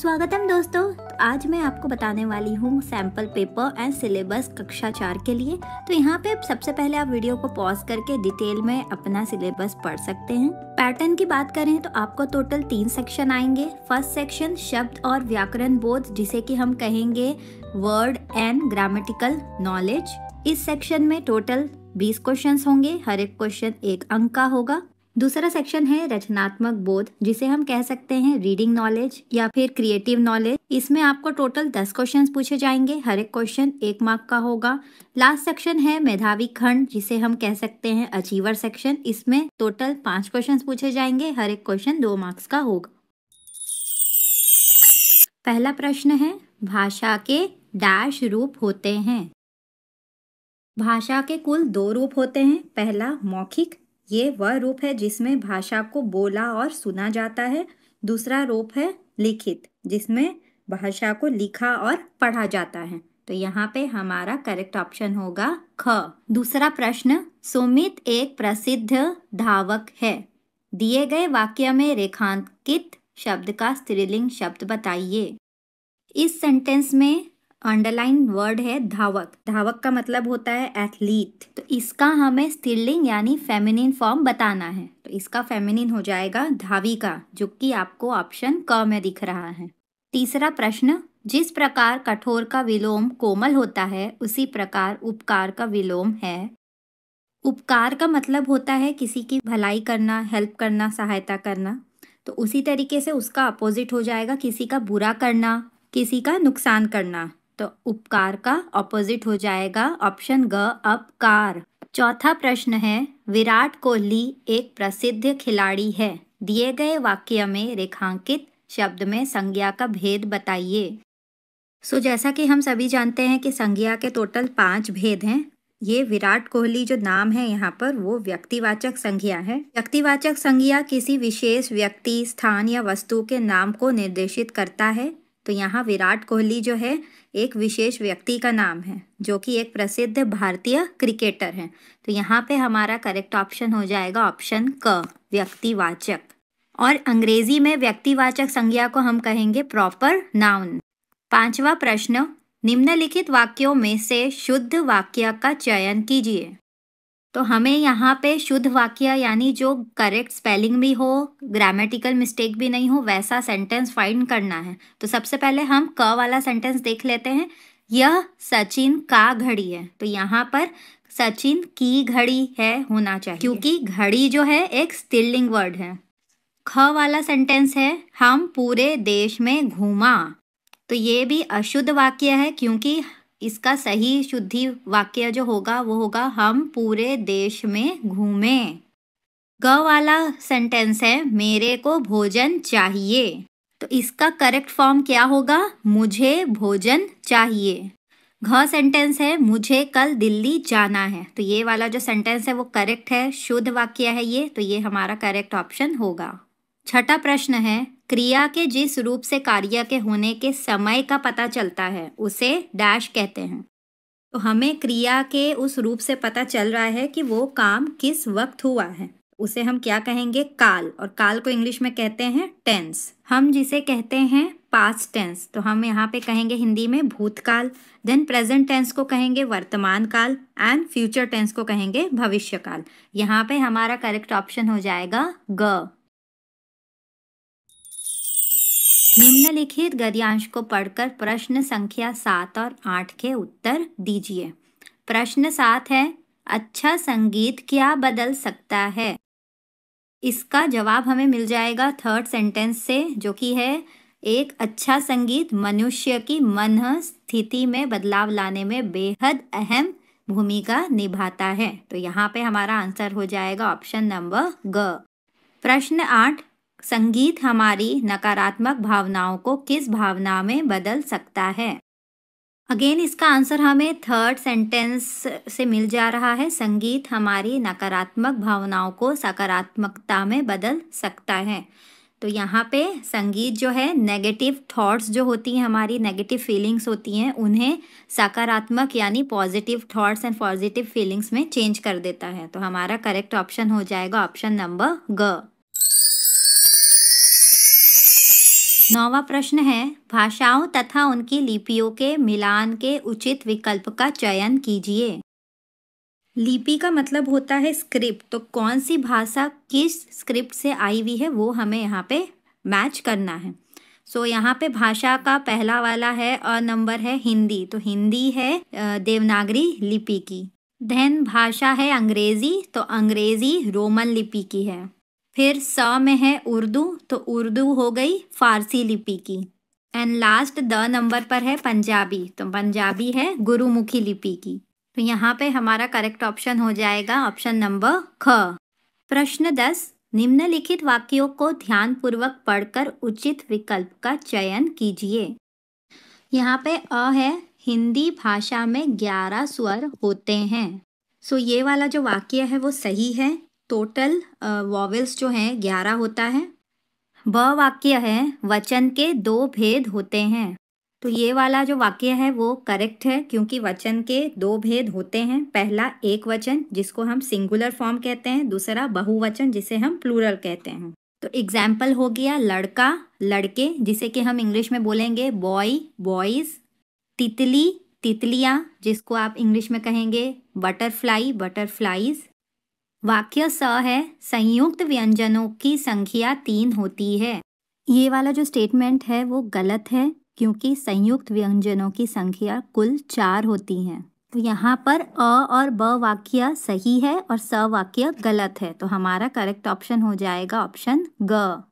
स्वागत है दोस्तों तो आज मैं आपको बताने वाली हूँ सैम्पल पेपर एंड सिलेबस कक्षा चार के लिए तो यहाँ पे सबसे पहले आप वीडियो को पॉज करके डिटेल में अपना सिलेबस पढ़ सकते हैं पैटर्न की बात करें तो आपको टोटल तीन सेक्शन आएंगे फर्स्ट सेक्शन शब्द और व्याकरण बोध जिसे कि हम कहेंगे वर्ड एंड ग्रामेटिकल नॉलेज इस सेक्शन में टोटल 20 क्वेश्चंस होंगे हर एक क्वेश्चन एक अंक का होगा दूसरा सेक्शन है रचनात्मक बोध जिसे हम कह सकते हैं रीडिंग नॉलेज या फिर क्रिएटिव नॉलेज इसमें आपको टोटल दस क्वेश्चन पूछे जाएंगे हर एक क्वेश्चन एक मार्क का होगा लास्ट सेक्शन है मेधावी खंड जिसे हम कह सकते हैं अचीवर सेक्शन इसमें टोटल पांच क्वेश्चन पूछे जाएंगे हर एक क्वेश्चन दो मार्क्स का होगा पहला प्रश्न है भाषा के डैश रूप होते हैं भाषा के कुल दो रूप होते हैं पहला मौखिक ये वह रूप है जिसमें भाषा को बोला और सुना जाता है दूसरा रूप है लिखित जिसमें भाषा को लिखा और पढ़ा जाता है तो यहाँ पे हमारा करेक्ट ऑप्शन होगा ख दूसरा प्रश्न सुमित एक प्रसिद्ध धावक है दिए गए वाक्य में रेखांकित शब्द का स्त्रीलिंग शब्द बताइए इस सेंटेंस में अंडरलाइन वर्ड है धावक धावक का मतलब होता है एथलीट तो इसका हमें स्त्रीलिंग यानी फेमिनिन फॉर्म बताना है तो इसका फेमिनिन हो जाएगा धावी का जो कि आपको ऑप्शन क में दिख रहा है तीसरा प्रश्न जिस प्रकार कठोर का विलोम कोमल होता है उसी प्रकार उपकार का विलोम है उपकार का मतलब होता है किसी की भलाई करना हेल्प करना सहायता करना तो उसी तरीके से उसका अपोजिट हो जाएगा किसी का बुरा करना किसी का नुकसान करना तो उपकार का ऑपोजिट हो जाएगा ऑप्शन ग अपकार चौथा प्रश्न है विराट कोहली एक प्रसिद्ध खिलाड़ी है दिए गए वाक्य में रेखांकित शब्द में संज्ञा का भेद बताइए सो जैसा कि हम सभी जानते हैं कि संज्ञा के टोटल पांच भेद हैं ये विराट कोहली जो नाम है यहाँ पर वो व्यक्तिवाचक संज्ञा है व्यक्तिवाचक संज्ञा किसी विशेष व्यक्ति स्थान या वस्तु के नाम को निर्देशित करता है तो यहाँ विराट कोहली जो है एक विशेष व्यक्ति का नाम है जो कि एक प्रसिद्ध भारतीय क्रिकेटर है तो यहाँ पे हमारा करेक्ट ऑप्शन हो जाएगा ऑप्शन क व्यक्तिवाचक और अंग्रेजी में व्यक्तिवाचक संज्ञा को हम कहेंगे प्रॉपर नाउन पांचवा प्रश्न निम्नलिखित वाक्यों में से शुद्ध वाक्य का चयन कीजिए तो हमें यहाँ पे शुद्ध वाक्य यानी जो करेक्ट स्पेलिंग भी हो ग्रामेटिकल मिस्टेक भी नहीं हो वैसा सेंटेंस फाइंड करना है तो सबसे पहले हम क वाला सेंटेंस देख लेते हैं यह सचिन का घड़ी है तो यहाँ पर सचिन की घड़ी है होना चाहिए क्योंकि घड़ी जो है एक स्त्रीलिंग वर्ड है ख वाला सेंटेंस है हम पूरे देश में घूमा तो ये भी अशुद्ध वाक्य है क्योंकि इसका सही शुद्धि वाक्य जो होगा वो होगा हम पूरे देश में घूमें ग वाला सेंटेंस है मेरे को भोजन चाहिए तो इसका करेक्ट फॉर्म क्या होगा मुझे भोजन चाहिए घ सेंटेंस है मुझे कल दिल्ली जाना है तो ये वाला जो सेंटेंस है वो करेक्ट है शुद्ध वाक्य है ये तो ये हमारा करेक्ट ऑप्शन होगा छठा प्रश्न है क्रिया के जिस रूप से कार्य के होने के समय का पता चलता है उसे डैश कहते हैं तो हमें क्रिया के उस रूप से पता चल रहा है कि वो काम किस वक्त हुआ है उसे हम क्या कहेंगे काल और काल को इंग्लिश में कहते हैं टेंस हम जिसे कहते हैं पास्ट टेंस तो हम यहाँ पे कहेंगे हिंदी में भूतकाल देन प्रेजेंट टेंस को कहेंगे वर्तमान काल एंड फ्यूचर टेंस को कहेंगे भविष्य काल यहाँ पे हमारा करेक्ट ऑप्शन हो जाएगा ग निम्नलिखित गद्यांश को पढ़कर प्रश्न संख्या सात और आठ के उत्तर दीजिए प्रश्न सात है अच्छा संगीत क्या बदल सकता है इसका जवाब हमें मिल जाएगा थर्ड सेंटेंस से जो कि है एक अच्छा संगीत मनुष्य की मन स्थिति में बदलाव लाने में बेहद अहम भूमिका निभाता है तो यहाँ पे हमारा आंसर हो जाएगा ऑप्शन नंबर ग प्रश्न आठ संगीत हमारी नकारात्मक भावनाओं को किस भावना में बदल सकता है अगेन इसका आंसर हमें थर्ड सेंटेंस से मिल जा रहा है संगीत हमारी नकारात्मक भावनाओं को सकारात्मकता में बदल सकता है तो यहाँ पे संगीत जो है नेगेटिव थॉट्स जो होती हैं हमारी नेगेटिव फीलिंग्स होती हैं उन्हें सकारात्मक यानी positive thoughts and positive feelings में चेंज कर देता है तो हमारा करेक्ट ऑप्शन हो जाएगा ऑप्शन नंबर ग नौवा प्रश्न है भाषाओं तथा उनकी लिपियों के मिलान के उचित विकल्प का चयन कीजिए लिपि का मतलब होता है स्क्रिप्ट तो कौन सी भाषा किस स्क्रिप्ट से आई हुई है वो हमें यहाँ पे मैच करना है सो so, यहाँ पे भाषा का पहला वाला है और नंबर है हिंदी तो हिंदी है देवनागरी लिपि की धैन भाषा है अंग्रेजी तो अंग्रेजी रोमन लिपि की है फिर स में है उर्दू तो उर्दू हो गई फारसी लिपि की एंड लास्ट द नंबर पर है पंजाबी तो पंजाबी है गुरुमुखी लिपि की तो यहाँ पे हमारा करेक्ट ऑप्शन हो जाएगा ऑप्शन नंबर ख प्रश्न दस निम्नलिखित वाक्यों को ध्यानपूर्वक पढ़कर उचित विकल्प का चयन कीजिए यहाँ पे अ है हिंदी भाषा में ग्यारह स्वर होते हैं सो ये वाला जो वाक्य है वो सही है टोटल वॉवल्स जो हैं ग्यारह होता है ब वाक्य है वचन के दो भेद होते हैं तो ये वाला जो वाक्य है वो करेक्ट है क्योंकि वचन के दो भेद होते हैं पहला एक वचन जिसको हम सिंगुलर फॉर्म कहते हैं दूसरा बहुवचन जिसे हम प्लूरल कहते हैं तो एग्जाम्पल हो गया लड़का लड़के जिसे कि हम इंग्लिश में बोलेंगे बॉय बॉयज़ तितली तितलियाँ जिसको आप इंग्लिश में कहेंगे बटरफ्लाई बटरफ्लाईज वाक्य स है संयुक्त व्यंजनों की संख्या तीन होती है ये वाला जो स्टेटमेंट है वो गलत है क्योंकि संयुक्त व्यंजनों की संख्या कुल चार होती है तो यहाँ पर अ और ब वाक्य सही है और स वाक्य गलत है तो हमारा करेक्ट ऑप्शन हो जाएगा ऑप्शन ग